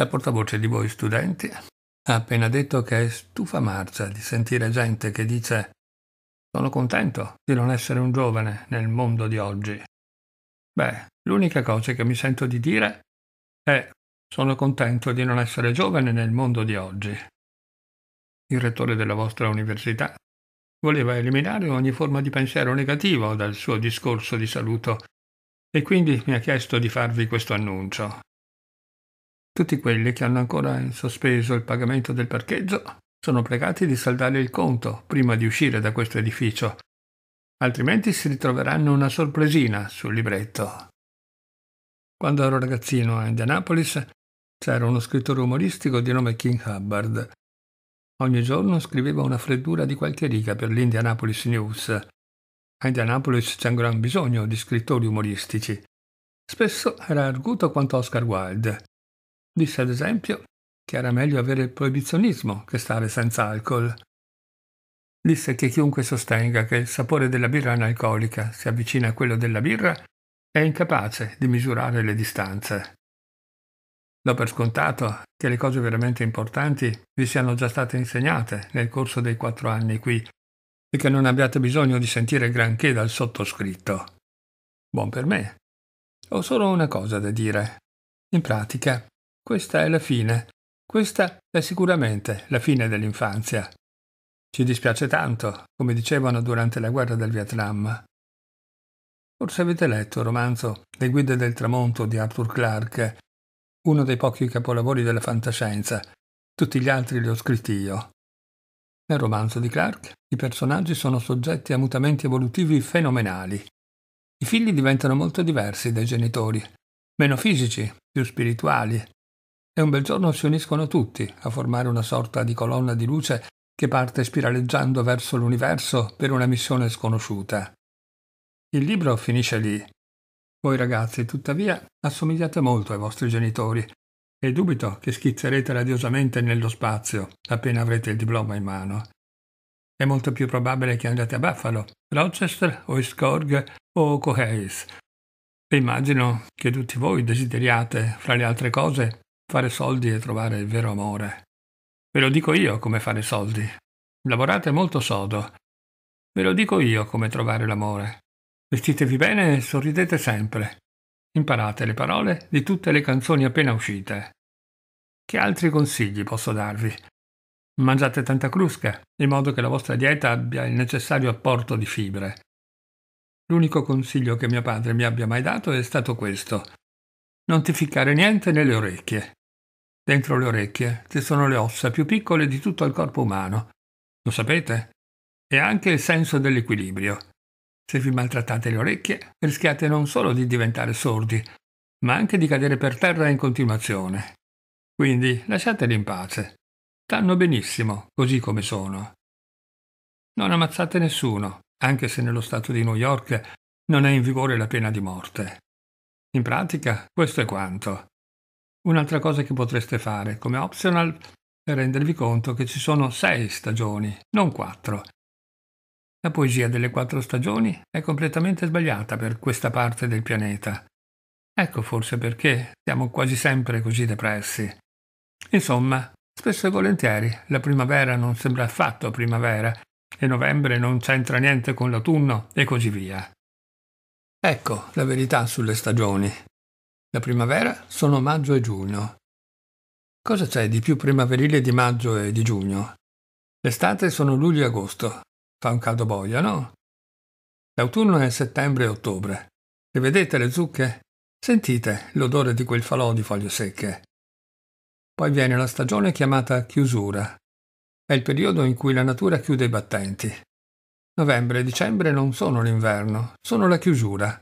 La portavoce di voi studenti ha appena detto che è stufa marcia di sentire gente che dice sono contento di non essere un giovane nel mondo di oggi. Beh, l'unica cosa che mi sento di dire è sono contento di non essere giovane nel mondo di oggi. Il rettore della vostra università voleva eliminare ogni forma di pensiero negativo dal suo discorso di saluto e quindi mi ha chiesto di farvi questo annuncio. Tutti quelli che hanno ancora in sospeso il pagamento del parcheggio sono pregati di saldare il conto prima di uscire da questo edificio, altrimenti si ritroveranno una sorpresina sul libretto. Quando ero ragazzino a Indianapolis c'era uno scrittore umoristico di nome King Hubbard. Ogni giorno scriveva una freddura di qualche riga per l'Indianapolis News. A Indianapolis c'è un gran bisogno di scrittori umoristici. Spesso era arguto quanto Oscar Wilde, Disse ad esempio che era meglio avere il proibizionismo che stare senza alcol. Disse che chiunque sostenga che il sapore della birra analcolica si avvicina a quello della birra è incapace di misurare le distanze. Do per scontato che le cose veramente importanti vi siano già state insegnate nel corso dei quattro anni qui e che non abbiate bisogno di sentire granché dal sottoscritto. Buon per me. Ho solo una cosa da dire. In pratica, questa è la fine. Questa è sicuramente la fine dell'infanzia. Ci dispiace tanto, come dicevano durante la guerra del Vietnam. Forse avete letto il romanzo Le guide del tramonto di Arthur Clarke, uno dei pochi capolavori della fantascienza. Tutti gli altri li ho scritti io. Nel romanzo di Clarke i personaggi sono soggetti a mutamenti evolutivi fenomenali. I figli diventano molto diversi dai genitori, meno fisici, più spirituali, e un bel giorno si uniscono tutti a formare una sorta di colonna di luce che parte spiraleggiando verso l'universo per una missione sconosciuta. Il libro finisce lì. Voi ragazzi, tuttavia, assomigliate molto ai vostri genitori e dubito che schizzerete radiosamente nello spazio appena avrete il diploma in mano. È molto più probabile che andate a Buffalo, Rochester o Iskorg o Coheis. E immagino che tutti voi desideriate, fra le altre cose, Fare soldi e trovare il vero amore. Ve lo dico io come fare soldi. Lavorate molto sodo. Ve lo dico io come trovare l'amore. Vestitevi bene e sorridete sempre. Imparate le parole di tutte le canzoni appena uscite. Che altri consigli posso darvi? Mangiate tanta crusca, in modo che la vostra dieta abbia il necessario apporto di fibre. L'unico consiglio che mio padre mi abbia mai dato è stato questo. Non ti ficcare niente nelle orecchie. Dentro le orecchie ci sono le ossa più piccole di tutto il corpo umano. Lo sapete? E anche il senso dell'equilibrio. Se vi maltrattate le orecchie, rischiate non solo di diventare sordi, ma anche di cadere per terra in continuazione. Quindi lasciateli in pace. Stanno benissimo, così come sono. Non ammazzate nessuno, anche se nello Stato di New York non è in vigore la pena di morte. In pratica, questo è quanto. Un'altra cosa che potreste fare come optional è rendervi conto che ci sono sei stagioni, non quattro. La poesia delle quattro stagioni è completamente sbagliata per questa parte del pianeta. Ecco forse perché siamo quasi sempre così depressi. Insomma, spesso e volentieri la primavera non sembra affatto primavera e novembre non c'entra niente con l'autunno e così via. Ecco la verità sulle stagioni. La primavera sono maggio e giugno. Cosa c'è di più primaverile di maggio e di giugno? L'estate sono luglio e agosto. Fa un caldo boia, no? L'autunno è settembre e ottobre. Le vedete le zucche? Sentite l'odore di quel falò di foglie secche. Poi viene la stagione chiamata chiusura. È il periodo in cui la natura chiude i battenti. Novembre e dicembre non sono l'inverno, sono la chiusura.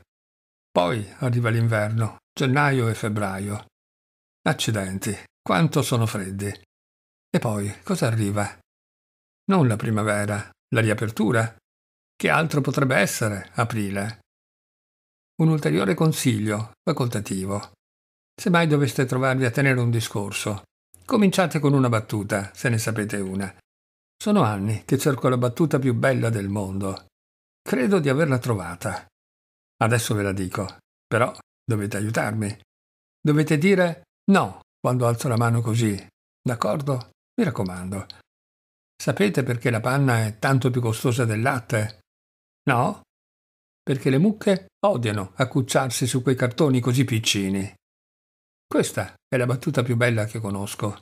Poi arriva l'inverno, gennaio e febbraio. Accidenti, quanto sono freddi. E poi, cosa arriva? Non la primavera, la riapertura. Che altro potrebbe essere aprile? Un ulteriore consiglio, facoltativo. Se mai doveste trovarvi a tenere un discorso, cominciate con una battuta, se ne sapete una. Sono anni che cerco la battuta più bella del mondo. Credo di averla trovata. Adesso ve la dico, però Dovete aiutarmi. Dovete dire no quando alzo la mano così. D'accordo? Mi raccomando. Sapete perché la panna è tanto più costosa del latte? No? Perché le mucche odiano accucciarsi su quei cartoni così piccini. Questa è la battuta più bella che conosco.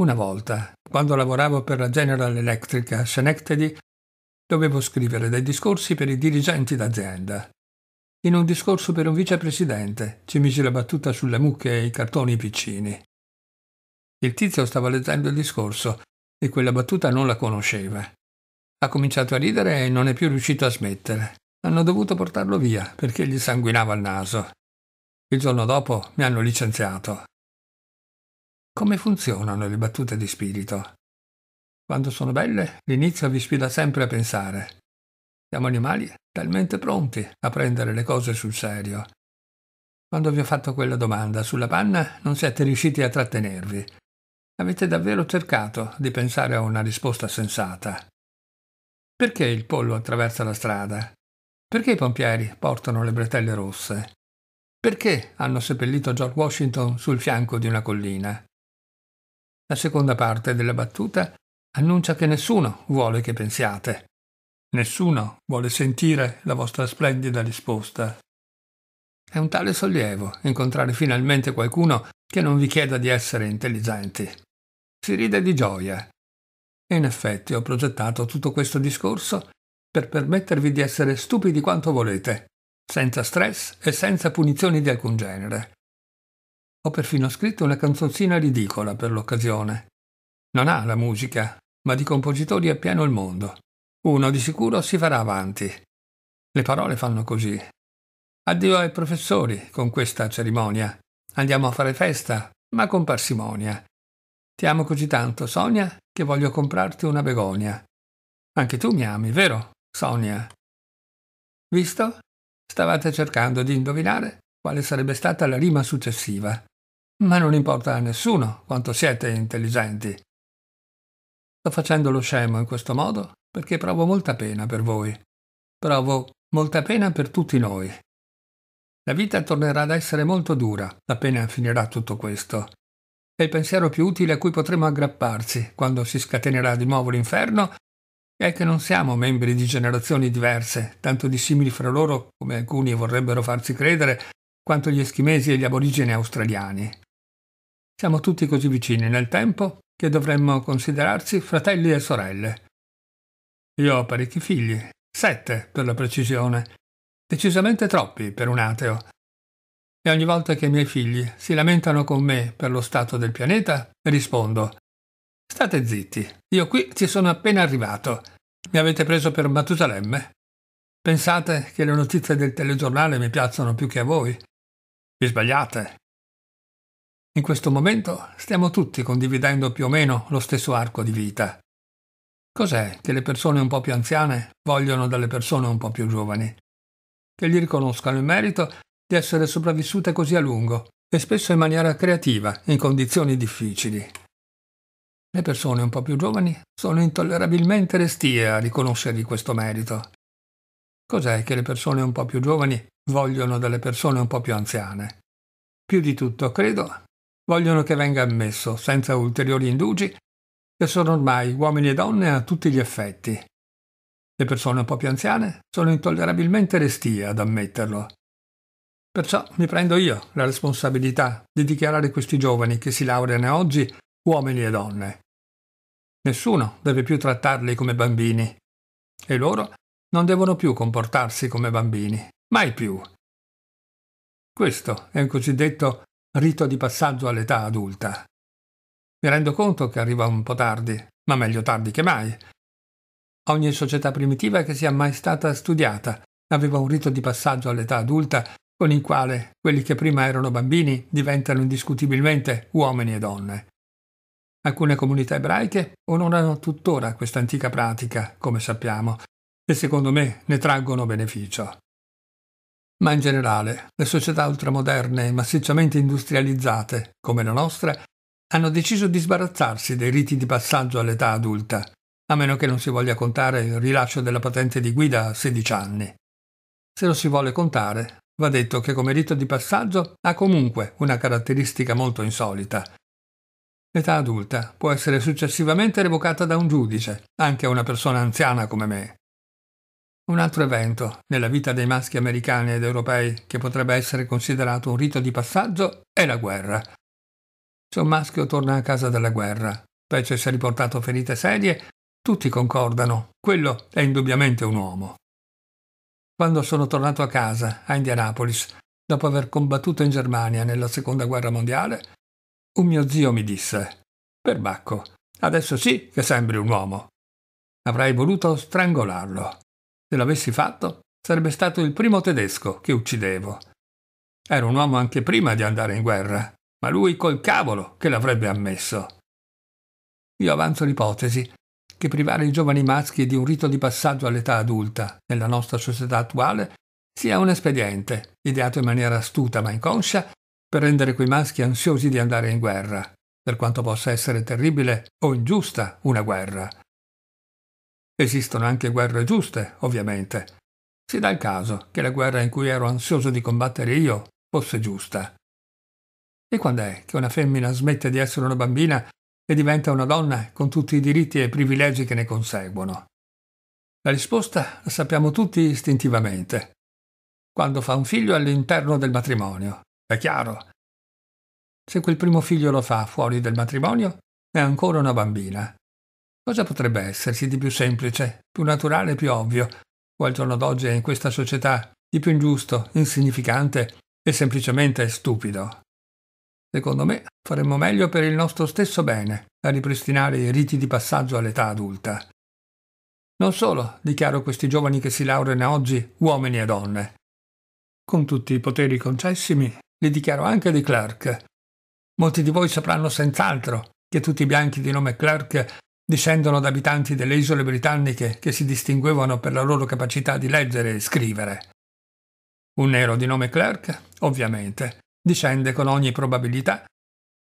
Una volta, quando lavoravo per la General Electric a Schenectady, dovevo scrivere dei discorsi per i dirigenti d'azienda. In un discorso per un vicepresidente ci mise la battuta sulle mucche e i cartoni piccini. Il tizio stava leggendo il discorso e quella battuta non la conosceva. Ha cominciato a ridere e non è più riuscito a smettere. Hanno dovuto portarlo via perché gli sanguinava il naso. Il giorno dopo mi hanno licenziato. Come funzionano le battute di spirito? Quando sono belle, l'inizio vi sfida sempre a pensare. Siamo animali talmente pronti a prendere le cose sul serio. Quando vi ho fatto quella domanda sulla panna non siete riusciti a trattenervi. Avete davvero cercato di pensare a una risposta sensata. Perché il pollo attraversa la strada? Perché i pompieri portano le bretelle rosse? Perché hanno seppellito George Washington sul fianco di una collina? La seconda parte della battuta annuncia che nessuno vuole che pensiate, Nessuno vuole sentire la vostra splendida risposta. È un tale sollievo incontrare finalmente qualcuno che non vi chieda di essere intelligenti. Si ride di gioia. E in effetti ho progettato tutto questo discorso per permettervi di essere stupidi quanto volete, senza stress e senza punizioni di alcun genere. Ho perfino scritto una canzoncina ridicola per l'occasione. Non ha la musica, ma di compositori è pieno il mondo. Uno di sicuro si farà avanti. Le parole fanno così. Addio ai professori con questa cerimonia. Andiamo a fare festa, ma con parsimonia. Ti amo così tanto, Sonia, che voglio comprarti una begonia. Anche tu mi ami, vero, Sonia? Visto? Stavate cercando di indovinare quale sarebbe stata la rima successiva. Ma non importa a nessuno quanto siete intelligenti. Sto facendo lo scemo in questo modo perché provo molta pena per voi. Provo molta pena per tutti noi. La vita tornerà ad essere molto dura appena finirà tutto questo. È il pensiero più utile a cui potremo aggrapparci quando si scatenerà di nuovo l'inferno è che non siamo membri di generazioni diverse, tanto dissimili fra loro come alcuni vorrebbero farci credere, quanto gli eschimesi e gli aborigeni australiani. Siamo tutti così vicini nel tempo che dovremmo considerarci fratelli e sorelle. Io ho parecchi figli, sette per la precisione, decisamente troppi per un ateo. E ogni volta che i miei figli si lamentano con me per lo stato del pianeta, rispondo State zitti, io qui ci sono appena arrivato. Mi avete preso per Matusalemme? Pensate che le notizie del telegiornale mi piacciono più che a voi? Vi sbagliate. In questo momento stiamo tutti condividendo più o meno lo stesso arco di vita. Cos'è che le persone un po' più anziane vogliono dalle persone un po' più giovani? Che gli riconoscano il merito di essere sopravvissute così a lungo e spesso in maniera creativa, in condizioni difficili. Le persone un po' più giovani sono intollerabilmente restie a riconoscergli questo merito. Cos'è che le persone un po' più giovani vogliono dalle persone un po' più anziane? Più di tutto, credo, vogliono che venga ammesso, senza ulteriori indugi, che sono ormai uomini e donne a tutti gli effetti. Le persone un po' più anziane sono intollerabilmente restie ad ammetterlo. Perciò mi prendo io la responsabilità di dichiarare questi giovani che si laureano oggi uomini e donne. Nessuno deve più trattarli come bambini e loro non devono più comportarsi come bambini, mai più. Questo è un cosiddetto rito di passaggio all'età adulta. Mi rendo conto che arriva un po' tardi, ma meglio tardi che mai. Ogni società primitiva che sia mai stata studiata aveva un rito di passaggio all'età adulta con il quale quelli che prima erano bambini diventano indiscutibilmente uomini e donne. Alcune comunità ebraiche onorano tuttora questa antica pratica, come sappiamo, e secondo me ne traggono beneficio. Ma in generale, le società ultramoderne e massicciamente industrializzate, come la nostra, hanno deciso di sbarazzarsi dei riti di passaggio all'età adulta, a meno che non si voglia contare il rilascio della patente di guida a 16 anni. Se lo si vuole contare, va detto che come rito di passaggio ha comunque una caratteristica molto insolita. L'età adulta può essere successivamente revocata da un giudice, anche a una persona anziana come me. Un altro evento nella vita dei maschi americani ed europei che potrebbe essere considerato un rito di passaggio è la guerra, se un maschio torna a casa dalla guerra, specie se ha riportato ferite serie, tutti concordano, quello è indubbiamente un uomo. Quando sono tornato a casa, a Indianapolis, dopo aver combattuto in Germania nella seconda guerra mondiale, un mio zio mi disse: Perbacco, adesso sì che sembri un uomo. Avrei voluto strangolarlo. Se l'avessi fatto, sarebbe stato il primo tedesco che uccidevo. Era un uomo anche prima di andare in guerra ma lui col cavolo che l'avrebbe ammesso. Io avanzo l'ipotesi che privare i giovani maschi di un rito di passaggio all'età adulta nella nostra società attuale sia un espediente, ideato in maniera astuta ma inconscia, per rendere quei maschi ansiosi di andare in guerra, per quanto possa essere terribile o ingiusta una guerra. Esistono anche guerre giuste, ovviamente. Si dà il caso che la guerra in cui ero ansioso di combattere io fosse giusta. E quando è che una femmina smette di essere una bambina e diventa una donna con tutti i diritti e privilegi che ne conseguono? La risposta la sappiamo tutti istintivamente. Quando fa un figlio all'interno del matrimonio, è chiaro. Se quel primo figlio lo fa fuori del matrimonio, è ancora una bambina. Cosa potrebbe esserci di più semplice, più naturale, e più ovvio, o al giorno d'oggi in questa società di più ingiusto, insignificante e semplicemente stupido? Secondo me faremmo meglio per il nostro stesso bene a ripristinare i riti di passaggio all'età adulta. Non solo, dichiaro questi giovani che si laureano oggi uomini e donne. Con tutti i poteri concessimi, li dichiaro anche di Clark. Molti di voi sapranno senz'altro che tutti i bianchi di nome Clark discendono da abitanti delle isole britanniche che si distinguevano per la loro capacità di leggere e scrivere. Un nero di nome Clark, ovviamente, discende con ogni probabilità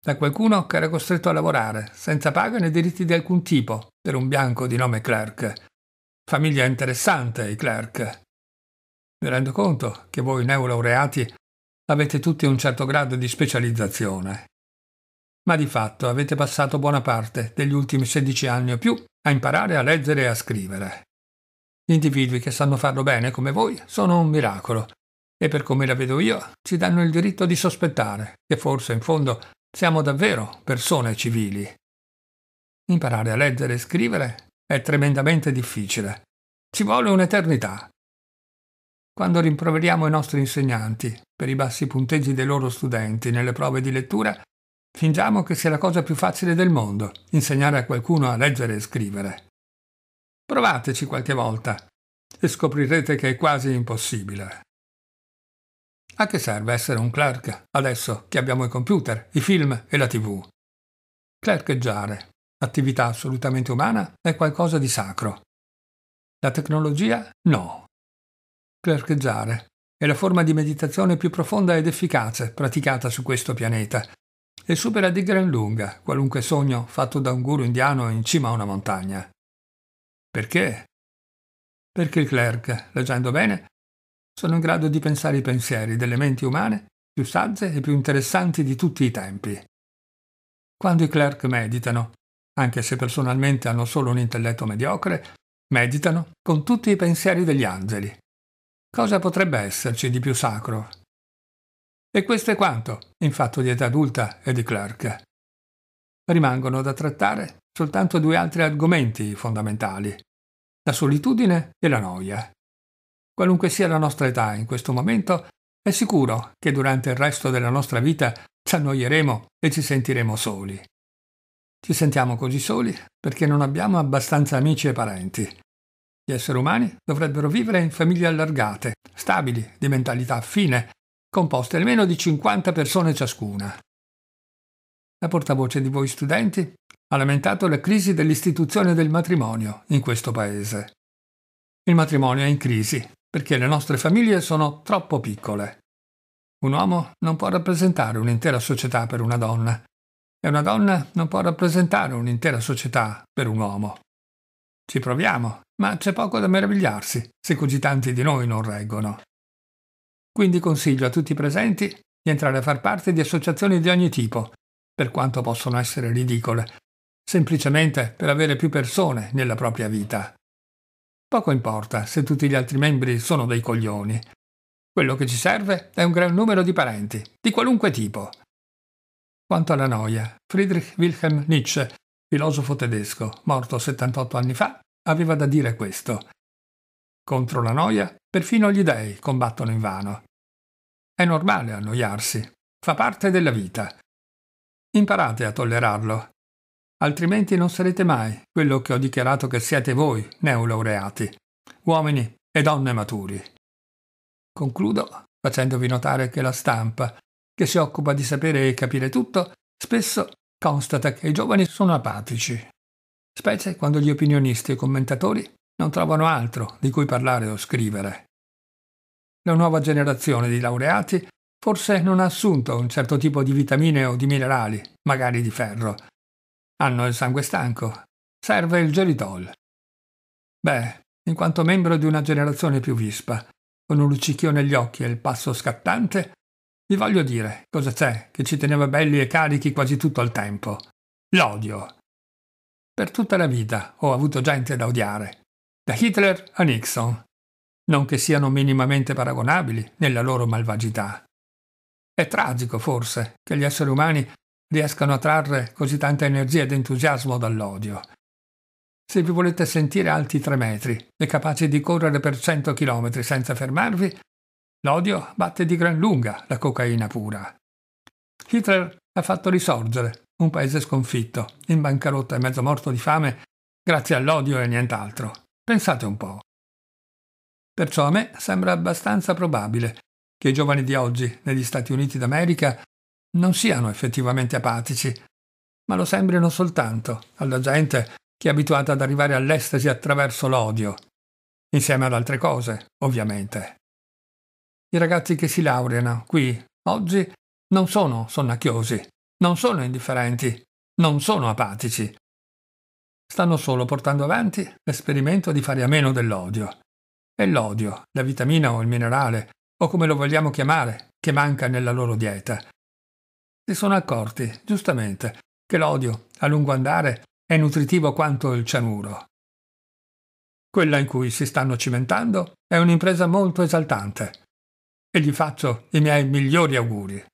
da qualcuno che era costretto a lavorare, senza paga né diritti di alcun tipo, per un bianco di nome Clark. Famiglia interessante, i Clark. Mi rendo conto che voi neolaureati avete tutti un certo grado di specializzazione. Ma di fatto avete passato buona parte degli ultimi 16 anni o più a imparare a leggere e a scrivere. Gli individui che sanno farlo bene come voi sono un miracolo e per come la vedo io, ci danno il diritto di sospettare che forse in fondo siamo davvero persone civili. Imparare a leggere e scrivere è tremendamente difficile. Ci vuole un'eternità. Quando rimproveriamo i nostri insegnanti per i bassi punteggi dei loro studenti nelle prove di lettura, fingiamo che sia la cosa più facile del mondo insegnare a qualcuno a leggere e scrivere. Provateci qualche volta e scoprirete che è quasi impossibile. A che serve essere un clerk adesso che abbiamo i computer, i film e la tv? Clercheggiare, attività assolutamente umana, è qualcosa di sacro. La tecnologia no. Clercheggiare è la forma di meditazione più profonda ed efficace praticata su questo pianeta e supera di gran lunga qualunque sogno fatto da un guru indiano in cima a una montagna. Perché? Perché il clerk, leggendo bene, sono in grado di pensare i pensieri delle menti umane più sagge e più interessanti di tutti i tempi. Quando i clerk meditano, anche se personalmente hanno solo un intelletto mediocre, meditano con tutti i pensieri degli angeli. Cosa potrebbe esserci di più sacro? E questo è quanto, in fatto di età adulta e di clerk. Rimangono da trattare soltanto due altri argomenti fondamentali, la solitudine e la noia. Qualunque sia la nostra età in questo momento, è sicuro che durante il resto della nostra vita ci annoieremo e ci sentiremo soli. Ci sentiamo così soli perché non abbiamo abbastanza amici e parenti. Gli esseri umani dovrebbero vivere in famiglie allargate, stabili, di mentalità affine, composte almeno di 50 persone ciascuna. La portavoce di voi studenti ha lamentato la crisi dell'istituzione del matrimonio in questo paese. Il matrimonio è in crisi perché le nostre famiglie sono troppo piccole. Un uomo non può rappresentare un'intera società per una donna e una donna non può rappresentare un'intera società per un uomo. Ci proviamo, ma c'è poco da meravigliarsi se così tanti di noi non reggono. Quindi consiglio a tutti i presenti di entrare a far parte di associazioni di ogni tipo, per quanto possono essere ridicole, semplicemente per avere più persone nella propria vita. Poco importa se tutti gli altri membri sono dei coglioni. Quello che ci serve è un gran numero di parenti, di qualunque tipo. Quanto alla noia, Friedrich Wilhelm Nietzsche, filosofo tedesco, morto 78 anni fa, aveva da dire questo. Contro la noia, perfino gli dèi combattono invano. È normale annoiarsi, fa parte della vita. Imparate a tollerarlo altrimenti non sarete mai quello che ho dichiarato che siete voi, neolaureati, uomini e donne maturi. Concludo facendovi notare che la stampa, che si occupa di sapere e capire tutto, spesso constata che i giovani sono apatici, specie quando gli opinionisti e i commentatori non trovano altro di cui parlare o scrivere. La nuova generazione di laureati forse non ha assunto un certo tipo di vitamine o di minerali, magari di ferro, hanno il sangue stanco. Serve il gelidol. Beh, in quanto membro di una generazione più vispa, con un luccichio negli occhi e il passo scattante, vi voglio dire cosa c'è che ci teneva belli e carichi quasi tutto il tempo. L'odio. Per tutta la vita ho avuto gente da odiare, da Hitler a Nixon, non che siano minimamente paragonabili nella loro malvagità. È tragico, forse, che gli esseri umani riescano a trarre così tanta energia ed entusiasmo dall'odio. Se vi volete sentire alti tre metri e capaci di correre per cento chilometri senza fermarvi, l'odio batte di gran lunga la cocaina pura. Hitler ha fatto risorgere un paese sconfitto, in bancarotta e mezzo morto di fame, grazie all'odio e nient'altro. Pensate un po'. Perciò a me sembra abbastanza probabile che i giovani di oggi negli Stati Uniti d'America non siano effettivamente apatici, ma lo sembrino soltanto alla gente che è abituata ad arrivare all'estasi attraverso l'odio, insieme ad altre cose, ovviamente. I ragazzi che si laureano qui, oggi, non sono sonnacchiosi, non sono indifferenti, non sono apatici. Stanno solo portando avanti l'esperimento di fare a meno dell'odio. È l'odio, la vitamina o il minerale, o come lo vogliamo chiamare, che manca nella loro dieta, si sono accorti, giustamente, che l'odio, a lungo andare, è nutritivo quanto il cianuro. Quella in cui si stanno cimentando è un'impresa molto esaltante e gli faccio i miei migliori auguri.